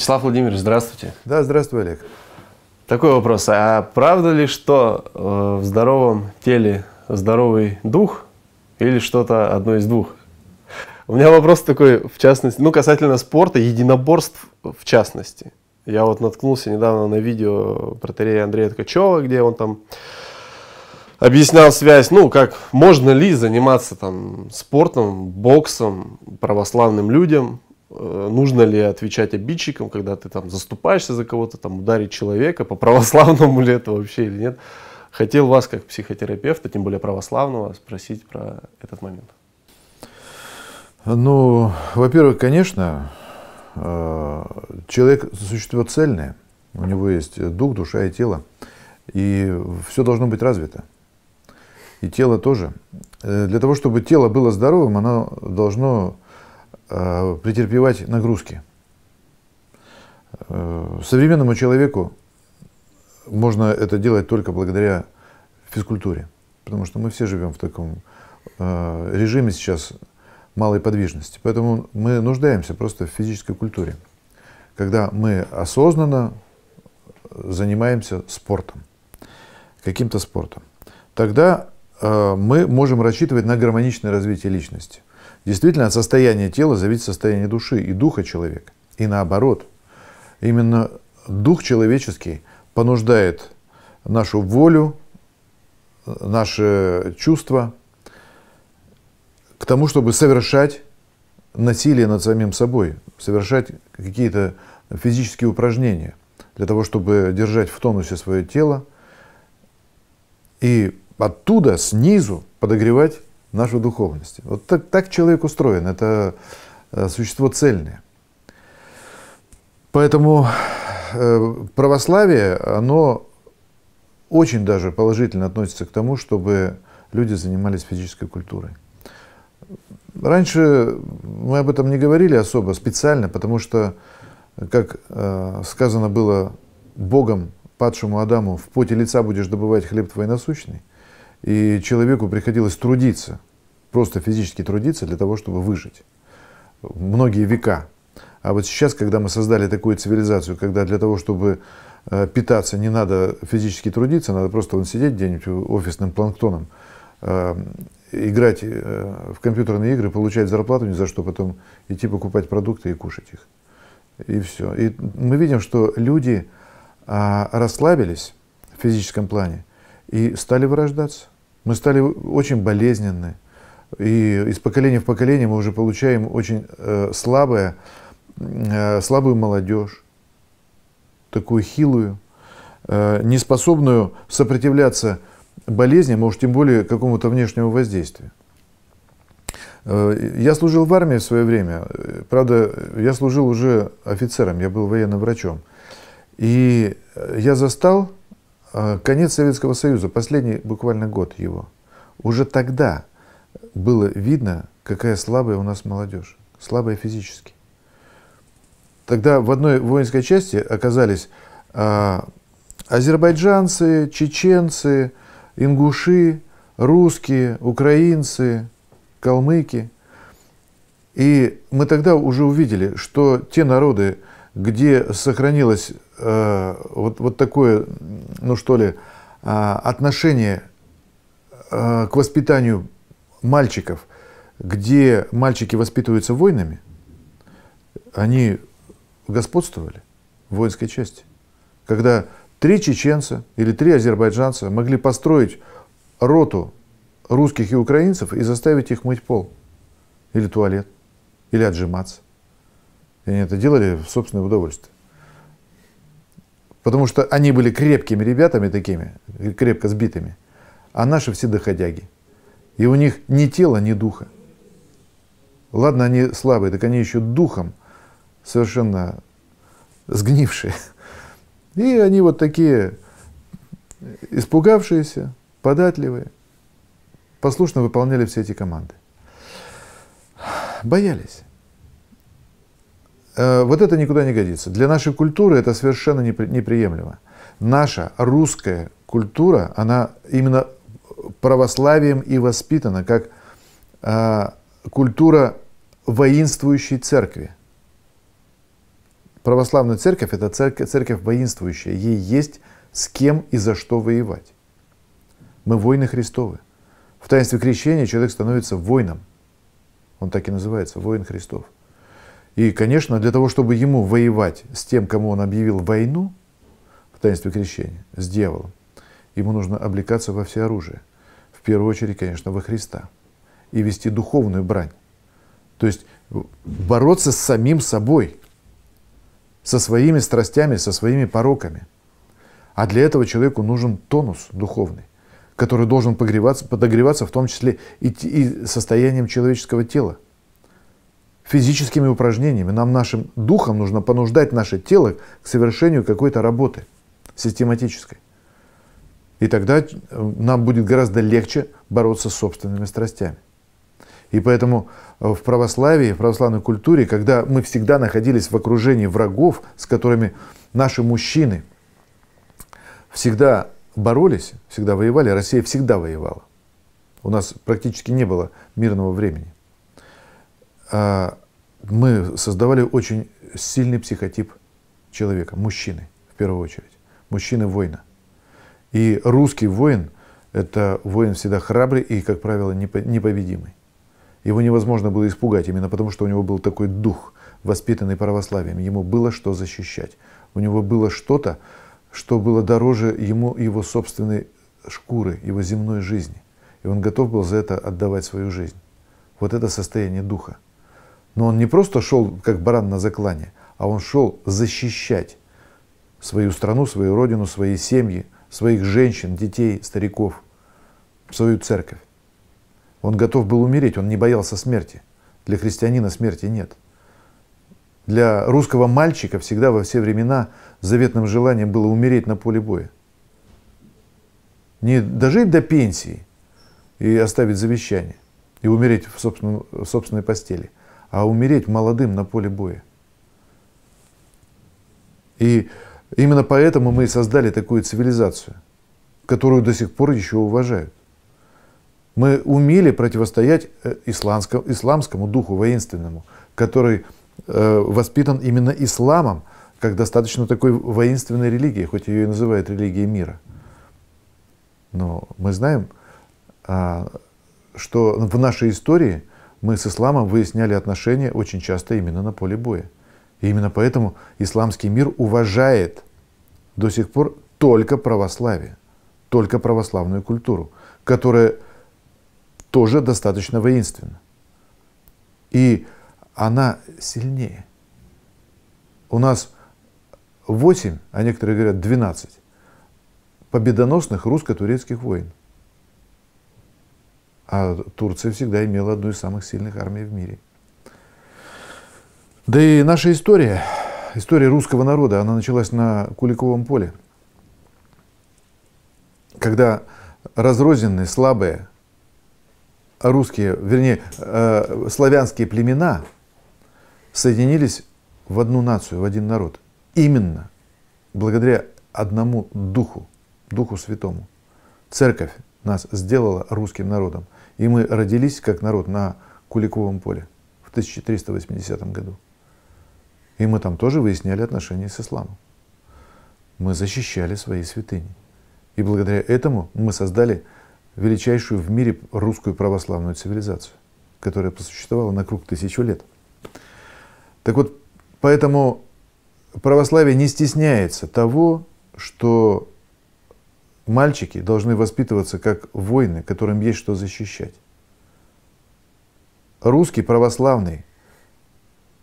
Вячеслав Владимирович, здравствуйте. Да, здравствуй, Олег. Такой вопрос. А правда ли, что э, в здоровом теле здоровый дух или что-то одно из двух? У меня вопрос такой, в частности, ну, касательно спорта, единоборств в частности. Я вот наткнулся недавно на видео про Тарея Андрея Ткачева, где он там объяснял связь, ну, как можно ли заниматься там спортом, боксом, православным людям, Э, нужно ли отвечать обидчикам, когда ты там заступаешься за кого-то, там ударить человека, по православному ли это вообще или нет. Хотел вас, как психотерапевта, тем более православного, спросить про этот момент. Ну, во-первых, конечно, э, человек существо цельное, у него есть дух, душа и тело, и все должно быть развито. И тело тоже. Э, для того, чтобы тело было здоровым, оно должно Э, претерпевать нагрузки. Э, современному человеку можно это делать только благодаря физкультуре, потому что мы все живем в таком э, режиме сейчас малой подвижности. Поэтому мы нуждаемся просто в физической культуре, когда мы осознанно занимаемся спортом, каким-то спортом. Тогда мы можем рассчитывать на гармоничное развитие личности. Действительно, от состояния тела зависит состояние души и духа человека. И наоборот. Именно дух человеческий понуждает нашу волю, наши чувства к тому, чтобы совершать насилие над самим собой, совершать какие-то физические упражнения для того, чтобы держать в тонусе свое тело и оттуда, снизу, подогревать нашу духовность. Вот так, так человек устроен, это э, существо цельное. Поэтому э, православие, оно очень даже положительно относится к тому, чтобы люди занимались физической культурой. Раньше мы об этом не говорили особо, специально, потому что, как э, сказано было Богом, падшему Адаму, в поте лица будешь добывать хлеб твой насущный. И человеку приходилось трудиться, просто физически трудиться для того, чтобы выжить. Многие века. А вот сейчас, когда мы создали такую цивилизацию, когда для того, чтобы э, питаться, не надо физически трудиться, надо просто вон сидеть где-нибудь офисным планктоном, э, играть э, в компьютерные игры, получать зарплату ни за что, потом идти покупать продукты и кушать их. И все. И мы видим, что люди а, расслабились в физическом плане и стали вырождаться. Мы стали очень болезненны. И из поколения в поколение мы уже получаем очень э, слабое, э, слабую молодежь, такую хилую, э, неспособную сопротивляться болезни, может, а тем более какому-то внешнему воздействию. Э, я служил в армии в свое время. Правда, я служил уже офицером, я был военным врачом. И я застал а, конец Советского Союза, последний буквально год его. Уже тогда было видно, какая слабая у нас молодежь. Слабая физически. Тогда в одной воинской части оказались а, азербайджанцы, чеченцы, ингуши, русские, украинцы, калмыки. И мы тогда уже увидели, что те народы, где сохранилась Э, вот, вот такое, ну что ли, э, отношение э, к воспитанию мальчиков, где мальчики воспитываются воинами, они господствовали в воинской части. Когда три чеченца или три азербайджанца могли построить роту русских и украинцев и заставить их мыть пол или туалет, или отжиматься. И они это делали в собственное удовольствие. Потому что они были крепкими ребятами такими, крепко сбитыми, а наши все доходяги. И у них ни тела, ни духа. Ладно, они слабые, так они еще духом совершенно сгнившие. И они вот такие испугавшиеся, податливые, послушно выполняли все эти команды. Боялись. Э, вот это никуда не годится. Для нашей культуры это совершенно неприемлемо. Наша русская культура, она именно православием и воспитана как э, культура воинствующей церкви. Православная церковь – это церковь, церковь воинствующая. Ей есть с кем и за что воевать. Мы воины Христовы. В таинстве крещения человек становится воином. Он так и называется – воин Христов. И, конечно, для того, чтобы ему воевать с тем, кому он объявил войну в таинстве крещения, с дьяволом, ему нужно облекаться во все оружие. В первую очередь, конечно, во Христа. И вести духовную брань. То есть э, бороться с самим собой, со своими страстями, со своими пороками. А для этого человеку нужен тонус духовный, который должен подогреваться в том числе и, и состоянием человеческого тела – физическими упражнениями. Нам нашим духом нужно понуждать наше тело к совершению какой-то работы систематической. И тогда э, нам будет гораздо легче бороться с собственными страстями. И поэтому э, в православии, в православной культуре, когда мы всегда находились в окружении врагов, с которыми наши мужчины всегда боролись, всегда воевали, Россия всегда воевала. У нас практически не было мирного времени. А, мы создавали очень сильный психотип человека, мужчины в первую очередь, мужчины-воина. И русский воин — это воин всегда храбрый и, как правило, непобедимый. Его невозможно было испугать именно потому, что у него был такой дух, воспитанный православием. Ему было что защищать. У него было что-то, что было дороже ему его собственной шкуры, его земной жизни. И он готов был за это отдавать свою жизнь. Вот это состояние духа. Но он не просто шел, как баран на заклане, а он шел защищать свою страну, свою родину, свои семьи, своих женщин, детей, стариков, свою церковь. Он готов был умереть, он не боялся смерти. Для христианина смерти нет. Для русского мальчика всегда во все времена заветным желанием было умереть на поле боя. Не дожить до пенсии и оставить завещание, и умереть в, собственном, в собственной постели – а умереть молодым на поле боя. И именно поэтому мы и создали такую цивилизацию, которую до сих пор еще уважают. Мы умели противостоять э, исламскому, исламскому духу воинственному, который э, воспитан именно исламом, как достаточно такой воинственной религии, хоть ее и называют религией мира. Но мы знаем, а, что в нашей истории мы с исламом выясняли отношения очень часто именно на поле боя. И именно поэтому исламский мир уважает до сих пор только православие, только православную культуру, которая тоже достаточно воинственна. И она сильнее. У нас 8, а некоторые говорят 12 победоносных русско-турецких войн. А Турция всегда имела одну из самых сильных армий в мире. Да и наша история, история русского народа, она началась на Куликовом поле. Когда разрозненные, слабые русские, вернее, э, славянские племена соединились в одну нацию, в один народ. Именно благодаря одному духу, духу святому. Церковь нас сделала русским народом. И мы родились как народ на Куликовом поле в 1380 году. И мы там тоже выясняли отношения с исламом. Мы защищали свои святыни. И благодаря этому мы создали величайшую в мире русскую православную цивилизацию, которая просуществовала на круг тысячу лет. Так вот, поэтому православие не стесняется того, что Мальчики должны воспитываться как воины, которым есть что защищать. Русский православный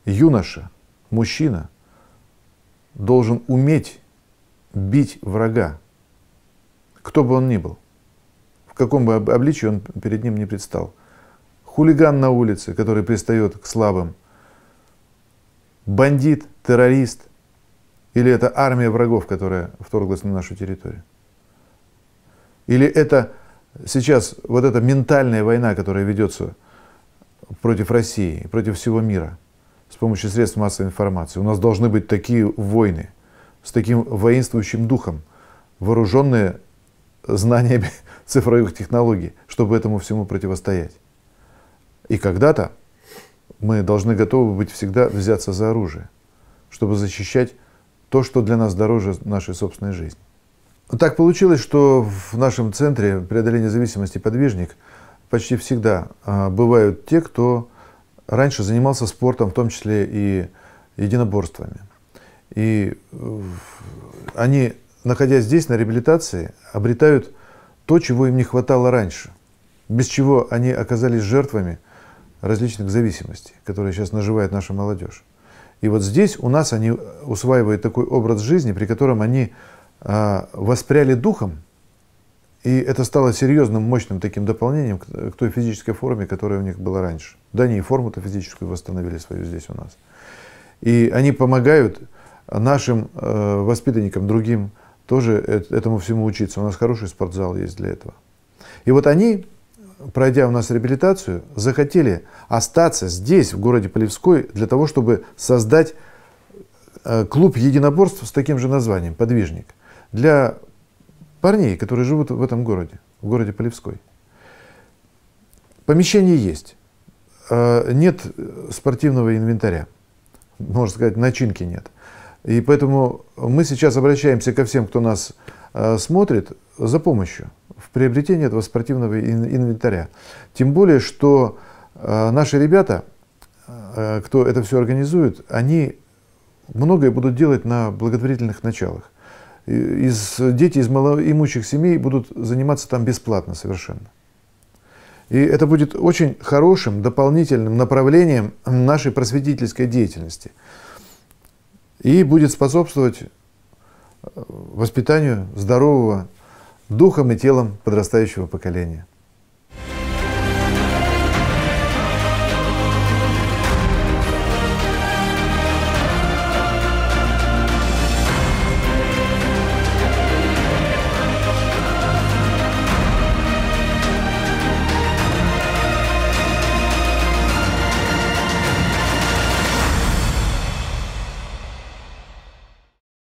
юноша, мужчина должен уметь бить врага, кто бы он ни был, в каком бы обличии он перед ним не предстал. Хулиган на улице, который пристает к слабым, бандит, террорист, или это армия врагов, которая вторглась на нашу территорию. Или это сейчас вот эта ментальная война, которая ведется против России, против всего мира с помощью средств массовой информации. У нас должны быть такие войны с таким воинствующим духом, вооруженные знаниями цифровых технологий, чтобы этому всему противостоять. И когда-то мы должны готовы быть всегда взяться за оружие, чтобы защищать то, что для нас дороже нашей собственной жизни. Так получилось, что в нашем центре преодоления зависимости подвижник почти всегда а, бывают те, кто раньше занимался спортом, в том числе и единоборствами. И э, они, находясь здесь на реабилитации, обретают то, чего им не хватало раньше, без чего они оказались жертвами различных зависимостей, которые сейчас наживает наша молодежь. И вот здесь у нас они усваивают такой образ жизни, при котором они а, воспряли духом, и это стало серьезным, мощным таким дополнением к той физической форме, которая у них была раньше. Да, они и форму-то физическую восстановили свою здесь у нас. И они помогают нашим э, воспитанникам, другим, тоже этому всему учиться. У нас хороший спортзал есть для этого. И вот они, пройдя у нас реабилитацию, захотели остаться здесь, в городе Полевской, для того, чтобы создать э, клуб единоборств с таким же названием «Подвижник» для парней, которые живут в этом городе, в городе Полевской. Помещение есть, э, нет спортивного инвентаря, можно сказать, начинки нет. И поэтому мы сейчас обращаемся ко всем, кто нас э, смотрит, за помощью в приобретении этого спортивного инвентаря. Тем более, что э, наши ребята, кто это все организует, они многое будут делать на благотворительных началах из, дети из малоимущих семей будут заниматься там бесплатно совершенно. И это будет очень хорошим дополнительным направлением нашей просветительской деятельности. И будет способствовать э, воспитанию здорового духом и телом подрастающего поколения.